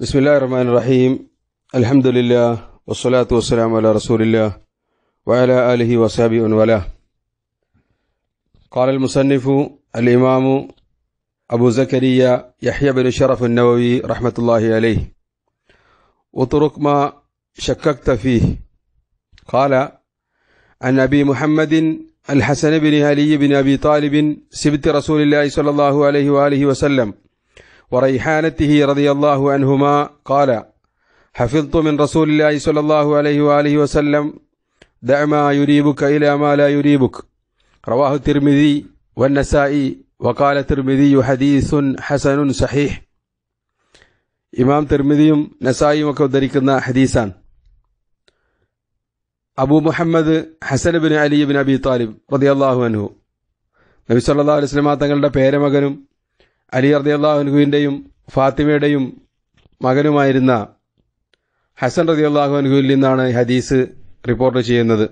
بسم الله الرحمن الرحيم الحمد لله والصلاة والسلام على رسول الله وعلى آله وصحبه والاه قال المصنف الإمام أبو زكريا يحيى بن شرف النووي رحمة الله عليه وطرق ما شككت فيه قال عن أبي محمد الحسن بن علي بن أبي طالب سبت رسول الله صلى الله عليه وآله وسلم وريحانته رضي الله عنهما قال حفظت من رسول الله صلى الله عليه وآله وسلم دع ما يريبك إلى ما لا يريبك رواه الترمذي والنسائي وقال الترمذي حديث حسن صحيح ഇമാം തിർമിതിയും നസായിയും ഒക്കെ ഉദ്ധരിക്കുന്ന ഹദീസാണ് Abu بن Hasan bin Ali bin Abi Talib റതിയല്ലാഹു അനു നബി സല്ലാ അലുസ്ലമ തങ്ങളുടെ പേരമകനും അലി റദിയല്ലാഹുനുഹുവിൻ്റെയും ഫാത്തിമയുടെയും മകനുമായിരുന്ന ഹസൻ റദിയല്ലാഹുനുഹുവിൽ നിന്നാണ് ഹദീസ് റിപ്പോർട്ട് ചെയ്യുന്നത്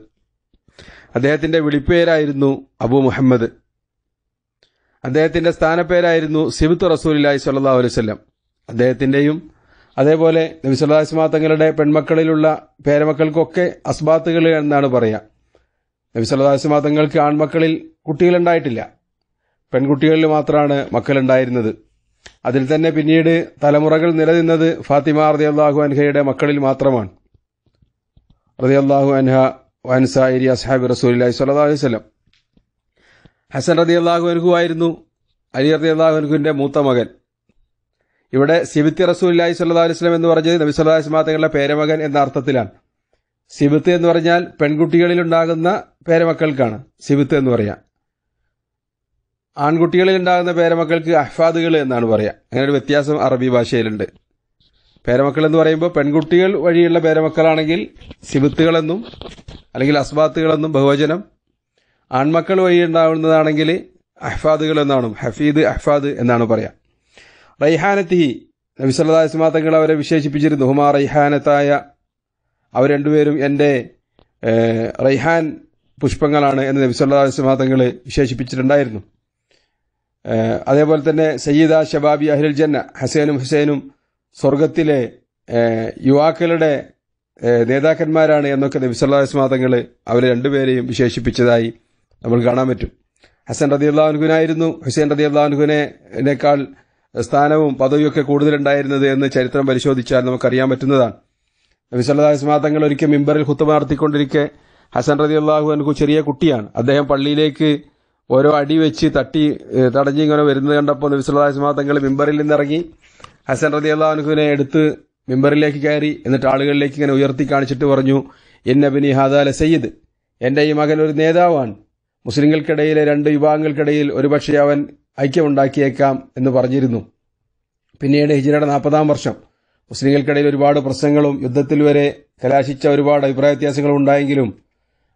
അദ്ദേഹത്തിൻ്റെ വിളിപ്പേരായിരുന്നു അബു മുഹമ്മദ് അദ്ദേഹത്തിൻ്റെ സ്ഥാനപ്പേരായിരുന്നു സിബിത്ത് റസൂലി സല്ലാ അലൈവല്ലം അദ്ദേഹത്തിൻ്റെയും അതേപോലെ നബി തങ്ങളുടെ പെൺമക്കളിലുള്ള പേരമക്കൾക്കൊക്കെ അസ്ബാത്തുകൾ എന്നാണ് പറയുക നബി തങ്ങൾക്ക് ആൺമക്കളിൽ കുട്ടികളുണ്ടായിട്ടില്ല പെൺകുട്ടികളിൽ മാത്രമാണ് മക്കളുണ്ടായിരുന്നത് അതിൽ തന്നെ പിന്നീട് തലമുറകൾ നിലനിന്നത് ഫാത്തിമ റതിയല്ലാഹു അൻഹയുടെ മക്കളിൽ മാത്രമാണ് റതിയല്ലാഹു അൻഹ വൻസായി അസ്ഹാബി റസൂലി സ്വല്ലാ അലൈഹി സ്വലം ഹസൻ റതി അള്ളാഹു അൻഹു ആയിരുന്നു അലി റതി അള്ളാഹു അൻഹുവിൻ്റെ മൂത്ത മകൻ ഇവിടെ സിബിത്ത് റസൂലി സ്വല്ലാ അലൈഹി സ്വലം എന്ന് പറഞ്ഞത് നബി സ്വല്ലാ അലൈഹി തങ്ങളുടെ പേരമകൻ എന്ന അർത്ഥത്തിലാണ് സിബിത്ത് എന്ന് പറഞ്ഞാൽ പെൺകുട്ടികളിലുണ്ടാകുന്ന പേരമക്കൾക്കാണ് സിബിത്ത് എന്ന് പറയാം ആൺകുട്ടികളിൽ ഉണ്ടാകുന്ന പേരമക്കൾക്ക് അഹ്ഫാദുകൾ എന്നാണ് പറയുക അങ്ങനെ ഒരു വ്യത്യാസം അറബി ഭാഷയിലുണ്ട് പേരമക്കൾ എന്ന് പറയുമ്പോൾ പെൺകുട്ടികൾ വഴിയുള്ള പേരമക്കളാണെങ്കിൽ സിബത്തുകളെന്നും അല്ലെങ്കിൽ അസ്ബാത്തുകളെന്നും ബഹുവചനം ആൺമക്കൾ വഴി ഉണ്ടാകുന്നതാണെങ്കിൽ അഹ്ഫാദുകൾ എന്നാണ് ഹഫീദ് അഹ്ഫാദ് എന്നാണ് പറയാം റൈഹാനത്തിഹി നബിസ്വല്ലാസ്മാതങ്ങൾ അവരെ വിശേഷിപ്പിച്ചിരുന്നു ഹുമാ റൈഹാനത്തായ അവർ രണ്ടുപേരും എൻ്റെ റൈഹാൻ പുഷ്പങ്ങളാണ് എന്ന് നബിസ്വല്ലാസ്മാതങ്ങൾ വിശേഷിപ്പിച്ചിട്ടുണ്ടായിരുന്നു അതേപോലെ തന്നെ സയ്യിദ ഷബാബി അഹ്ലുൽ ജന്ന ഹസൈനും ഹുസൈനും സ്വർഗത്തിലെ യുവാക്കളുടെ നേതാക്കന്മാരാണ് എന്നൊക്കെ നബിസല്ലാസ്മാ തങ്ങൾ അവരെ രണ്ടുപേരെയും വിശേഷിപ്പിച്ചതായി നമ്മൾ കാണാൻ പറ്റും ഹസൻ റതി അള്ളാഹുനുഖുനായിരുന്നു ഹുസൈൻ റതി അള്ളാഹുനുഖുനേക്കാൾ സ്ഥാനവും പദവിയൊക്കെ കൂടുതലുണ്ടായിരുന്നത് എന്ന് ചരിത്രം പരിശോധിച്ചാൽ നമുക്കറിയാൻ പറ്റുന്നതാണ് നബിസല്ലാസ്മാ തങ്ങൾ ഒരിക്കൽ മിമ്പറിൽ കുത്തുമാർത്തിക്കൊണ്ടിരിക്കെ ഹസൻ റതി അള്ളാഹു ചെറിയ കുട്ടിയാണ് അദ്ദേഹം പള്ളിയിലേക്ക് ഓരോ അടി വെച്ച് തട്ടി തടഞ്ഞ് ഇങ്ങനെ വരുന്നത് കണ്ടപ്പോൾ നബിസ്വല്ലാസ്മാ തങ്ങൾ മിമ്പറിൽ നിന്നിറങ്ങി ഹസൻ റതി അള്ളാഹുനുഖിനെ എടുത്ത് മിമ്പറിലേക്ക് കയറി എന്നിട്ട് ആളുകളിലേക്ക് ഇങ്ങനെ ഉയർത്തി കാണിച്ചിട്ട് പറഞ്ഞു എന്നബിനി ഹാദാല സയ്യിദ് എൻ്റെ ഈ മകൻ ഒരു നേതാവാണ് മുസ്ലിങ്ങൾക്കിടയിലെ രണ്ട് വിഭാഗങ്ങൾക്കിടയിൽ ഒരുപക്ഷെ അവൻ ഐക്യമുണ്ടാക്കിയേക്കാം എന്ന് പറഞ്ഞിരുന്നു പിന്നീട് ഹിജിനയുടെ നാൽപ്പതാം വർഷം മുസ്ലിങ്ങൾക്കിടയിൽ ഒരുപാട് പ്രശ്നങ്ങളും യുദ്ധത്തിൽ വരെ കലാശിച്ച ഒരുപാട് അഭിപ്രായ വ്യത്യാസങ്ങളും ഉണ്ടായെങ്കിലും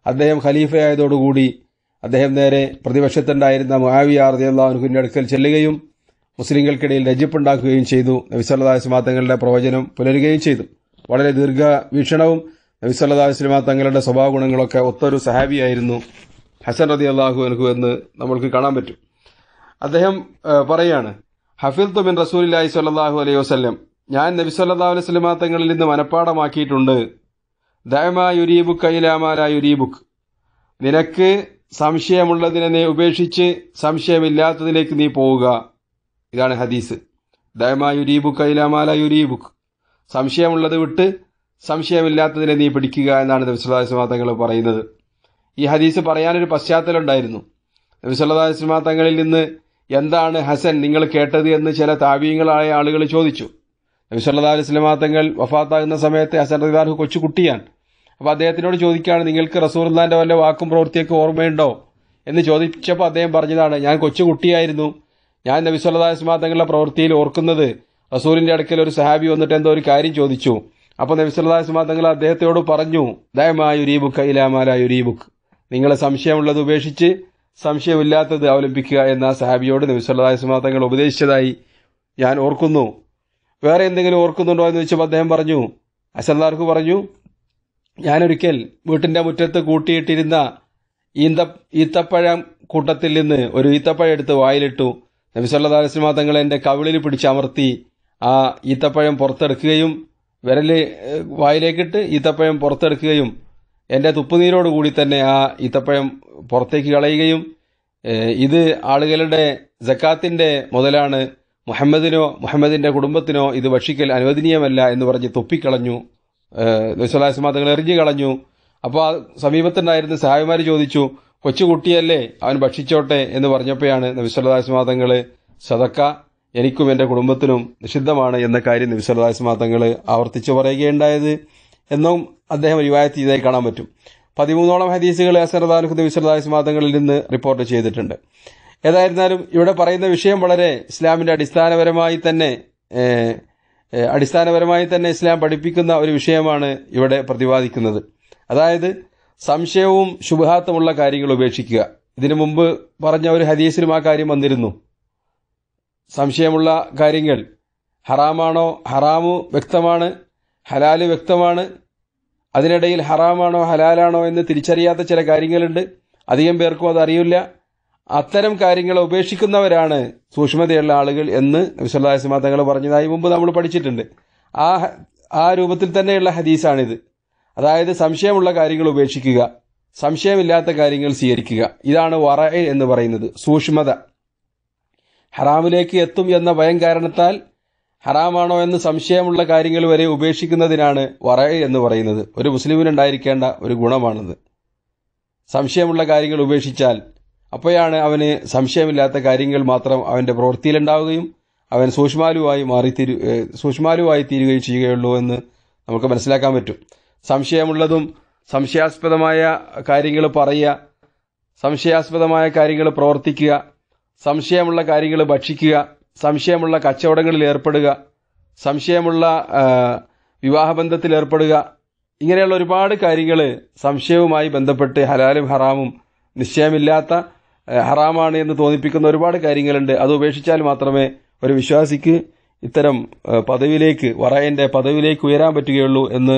അദ്ദേഹം ഖലീഫയായതോടുകൂടി അദ്ദേഹം നേരെ പ്രതിപക്ഷത്തുണ്ടായിരുന്ന മുഹാവിയ റതിയുള്ളവനുഖിന്റെ അടുക്കൽ ചെല്ലുകയും മുസ്ലിങ്ങൾക്കിടയിൽ രജിപ്പുണ്ടാക്കുകയും ചെയ്തു നബിസല്ലാ സ്വലാ തങ്ങളുടെ പ്രവചനം പുലരുകയും ചെയ്തു വളരെ ദീർഘവീക്ഷണവും നബിസല്ലാ സ്വലാ തങ്ങളുടെ സ്വഭാവ ഗുണങ്ങളൊക്കെ ഒത്തൊരു സഹാബിയായിരുന്നു ഹസൻ റതി അള്ളാഹു അനുഹു എന്ന് നമ്മൾക്ക് കാണാൻ പറ്റും അദ്ദേഹം പറയാണ് ഹഫീൽ തുബിൻ റസൂലി സല്ലാഹു അലൈഹി വസ്ലം ഞാൻ നബി സല്ലാ അലൈഹി തങ്ങളിൽ നിന്ന് മനഃപ്പാടമാക്കിയിട്ടുണ്ട് ദയമായുരീബുക്ക് അയിലാമാലായുരീബുക്ക് നിനക്ക് സംശയമുള്ളതിനെ ഉപേക്ഷിച്ച് സംശയമില്ലാത്തതിലേക്ക് നീ പോവുക ഇതാണ് ഹദീസ് ദയമായ യുരീബുക്ക് അയിലാമാല ബുക്ക് സംശയമുള്ളത് വിട്ട് സംശയമില്ലാത്തതിനെ നീ പിടിക്കുക എന്നാണ് നബിസ്വല്ലാസ്മാതങ്ങൾ തങ്ങൾ പറയുന്നത് ഈ ഹദീസ് പറയാനൊരു പശ്ചാത്തലം ഉണ്ടായിരുന്നു നബിസ്വല്ലാസ്മാ തങ്ങളിൽ നിന്ന് എന്താണ് ഹസൻ നിങ്ങൾ കേട്ടത് എന്ന് ചില താവീയങ്ങളായ ആളുകൾ ചോദിച്ചു നബിസ്വല്ലാ അലിസ്ലാ തങ്ങൾ വഫാത്താകുന്ന സമയത്ത് ഹസൻ റിദാർഹു കൊച്ചു കുട്ടിയാണ് അപ്പോൾ അദ്ദേഹത്തിനോട് ചോദിക്കുകയാണ് നിങ്ങൾക്ക് റസൂർലാൻ്റെ വല്ല വാക്കും പ്രവൃത്തിയൊക്കെ ഓർമ്മയുണ്ടോ എന്ന് ചോദിച്ചപ്പോൾ അദ്ദേഹം പറഞ്ഞതാണ് ഞാൻ കൊച്ചു കുട്ടിയായിരുന്നു ഞാൻ നബി നബിസ്വല്ലാസ്മാ തങ്ങളുടെ പ്രവൃത്തിയിൽ ഓർക്കുന്നത് റസൂലിൻ്റെ അടുക്കൽ ഒരു സഹാബി വന്നിട്ട് എന്തോ ഒരു കാര്യം ചോദിച്ചു അപ്പോൾ നബി നബിസ്വല്ലാസ്മാ തങ്ങൾ അദ്ദേഹത്തോട് പറഞ്ഞു ദയമായ യുരീബുക്ക് ഇലാമാല ബുക്ക് നിങ്ങളെ സംശയമുള്ളത് ഉപേക്ഷിച്ച് സംശയമില്ലാത്തത് അവലംബിക്കുക എന്ന സഹാബിയോട് നബി നബിസ്വല്ലാസ്മാ തങ്ങൾ ഉപദേശിച്ചതായി ഞാൻ ഓർക്കുന്നു വേറെ എന്തെങ്കിലും ഓർക്കുന്നുണ്ടോ എന്ന് ചോദിച്ചപ്പോൾ അദ്ദേഹം പറഞ്ഞു അസൽദാർക്ക് പറഞ്ഞു ഞാനൊരിക്കൽ വീട്ടിന്റെ മുറ്റത്ത് കൂട്ടിയിട്ടിരുന്ന ഈന്ത ഈത്തപ്പഴം കൂട്ടത്തിൽ നിന്ന് ഒരു ഈത്തപ്പഴം എടുത്ത് വായിലിട്ടു നബിസല്ലാ അലിസ്ലാ തങ്ങൾ എൻ്റെ കവിളിൽ പിടിച്ചമർത്തി ആ ഈത്തപ്പഴം പുറത്തെടുക്കുകയും വിരൽ വായിലേക്കിട്ട് ഈത്തപ്പഴം പുറത്തെടുക്കുകയും എൻ്റെ തുപ്പുനീരോട് കൂടി തന്നെ ആ ഈത്തപ്പഴം പുറത്തേക്ക് കളയുകയും ഇത് ആളുകളുടെ ജക്കാത്തിൻ്റെ മുതലാണ് മുഹമ്മദിനോ മുഹമ്മദിൻ്റെ കുടുംബത്തിനോ ഇത് ഭക്ഷിക്കൽ അനുവദനീയമല്ല എന്ന് പറഞ്ഞ് തുപ്പിക്കളഞ്ഞു നബിസ്വല്ലാസ്മാ തങ്ങൾ എറിഞ്ഞു കളഞ്ഞു അപ്പോൾ ആ സമീപത്തുണ്ടായിരുന്ന സഹായിമാർ ചോദിച്ചു കൊച്ചുകുട്ടിയല്ലേ അവൻ ഭക്ഷിച്ചോട്ടെ എന്ന് പറഞ്ഞപ്പോഴാണ് നബിസ്വല്ലാസ്മാ തങ്ങൾ സതക്ക എനിക്കും എൻ്റെ കുടുംബത്തിനും നിഷിദ്ധമാണ് എന്ന കാര്യം നബിസ്വല്ലാസ്മാ തങ്ങൾ ആവർത്തിച്ചു പറയുകയുണ്ടായത് എന്നും അദ്ദേഹം റിവായത്ത് ചെയ്തായി കാണാൻ പറ്റും പതിമൂന്നോളം ഹദീസുകൾ അസർദാനുഹുദ് വിശ്രദാസ്മാ തങ്ങളിൽ നിന്ന് റിപ്പോർട്ട് ചെയ്തിട്ടുണ്ട് ഏതായിരുന്നാലും ഇവിടെ പറയുന്ന വിഷയം വളരെ ഇസ്ലാമിൻ്റെ അടിസ്ഥാനപരമായി തന്നെ അടിസ്ഥാനപരമായി തന്നെ ഇസ്ലാം പഠിപ്പിക്കുന്ന ഒരു വിഷയമാണ് ഇവിടെ പ്രതിപാദിക്കുന്നത് അതായത് സംശയവും ശുഭഹാത്വമുള്ള കാര്യങ്ങൾ ഉപേക്ഷിക്കുക ഇതിനു മുമ്പ് പറഞ്ഞ ഒരു ഹദീസിലും ആ കാര്യം വന്നിരുന്നു സംശയമുള്ള കാര്യങ്ങൾ ഹറാമാണോ ഹറാമു വ്യക്തമാണ് ഹലാല് വ്യക്തമാണ് അതിനിടയിൽ ഹറാമാണോ ഹലാലാണോ എന്ന് തിരിച്ചറിയാത്ത ചില കാര്യങ്ങളുണ്ട് അധികം പേർക്കും അത് അറിയില്ല അത്തരം കാര്യങ്ങളെ ഉപേക്ഷിക്കുന്നവരാണ് സൂക്ഷ്മതയുള്ള ആളുകൾ എന്ന് വിശ്വല്ലാസ്മാ തങ്ങൾ പറഞ്ഞതായി മുമ്പ് നമ്മൾ പഠിച്ചിട്ടുണ്ട് ആ ആ രൂപത്തിൽ തന്നെയുള്ള ഹദീസാണിത് അതായത് സംശയമുള്ള കാര്യങ്ങൾ ഉപേക്ഷിക്കുക സംശയമില്ലാത്ത കാര്യങ്ങൾ സ്വീകരിക്കുക ഇതാണ് വറ എന്ന് പറയുന്നത് സൂക്ഷ്മത ഹറാമിലേക്ക് എത്തും എന്ന ഭയം കാരണത്താൽ ഹറാമാണോ എന്ന് സംശയമുള്ള കാര്യങ്ങൾ വരെ ഉപേക്ഷിക്കുന്നതിനാണ് വറ എന്ന് പറയുന്നത് ഒരു മുസ്ലിമിനുണ്ടായിരിക്കേണ്ട ഒരു ഗുണമാണത് സംശയമുള്ള കാര്യങ്ങൾ ഉപേക്ഷിച്ചാൽ അപ്പോഴാണ് അവന് സംശയമില്ലാത്ത കാര്യങ്ങൾ മാത്രം അവന്റെ പ്രവൃത്തിയിലുണ്ടാവുകയും അവൻ സൂക്ഷ്മാലുവായി മാറി തീരു സൂക്ഷ്മാലുവായി തീരുകയും ചെയ്യുകയുള്ളൂ എന്ന് നമുക്ക് മനസ്സിലാക്കാൻ പറ്റും സംശയമുള്ളതും സംശയാസ്പദമായ കാര്യങ്ങൾ പറയുക സംശയാസ്പദമായ കാര്യങ്ങൾ പ്രവർത്തിക്കുക സംശയമുള്ള കാര്യങ്ങൾ ഭക്ഷിക്കുക സംശയമുള്ള കച്ചവടങ്ങളിൽ ഏർപ്പെടുക സംശയമുള്ള വിവാഹബന്ധത്തിൽ ഏർപ്പെടുക ഇങ്ങനെയുള്ള ഒരുപാട് കാര്യങ്ങൾ സംശയവുമായി ബന്ധപ്പെട്ട് ഹലാലും ഹറാമും നിശ്ചയമില്ലാത്ത ഹറാമാണ് എന്ന് തോന്നിപ്പിക്കുന്ന ഒരുപാട് കാര്യങ്ങളുണ്ട് അത് ഉപേക്ഷിച്ചാൽ മാത്രമേ ഒരു വിശ്വാസിക്ക് ഇത്തരം പദവിയിലേക്ക് വറയൻ്റെ പദവിയിലേക്ക് ഉയരാൻ പറ്റുകയുള്ളൂ എന്ന്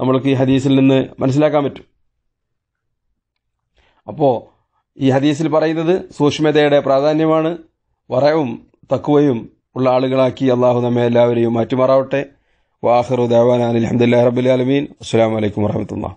നമ്മൾക്ക് ഈ ഹദീസിൽ നിന്ന് മനസ്സിലാക്കാൻ പറ്റും അപ്പോൾ ഈ ഹദീസിൽ പറയുന്നത് സൂക്ഷ്മതയുടെ പ്രാധാന്യമാണ് വറവും തക്കുവയും ഉള്ള ആളുകളാക്കി അള്ളാഹു നമ്മെ എല്ലാവരെയും മാറ്റിമാറാവട്ടെ വാഹറു ദേവാനാൻ അലഹമുല്ലാ റബുലാലമീൻ അസ്സാം വലൈക്കും വാഹമത്തുള്ള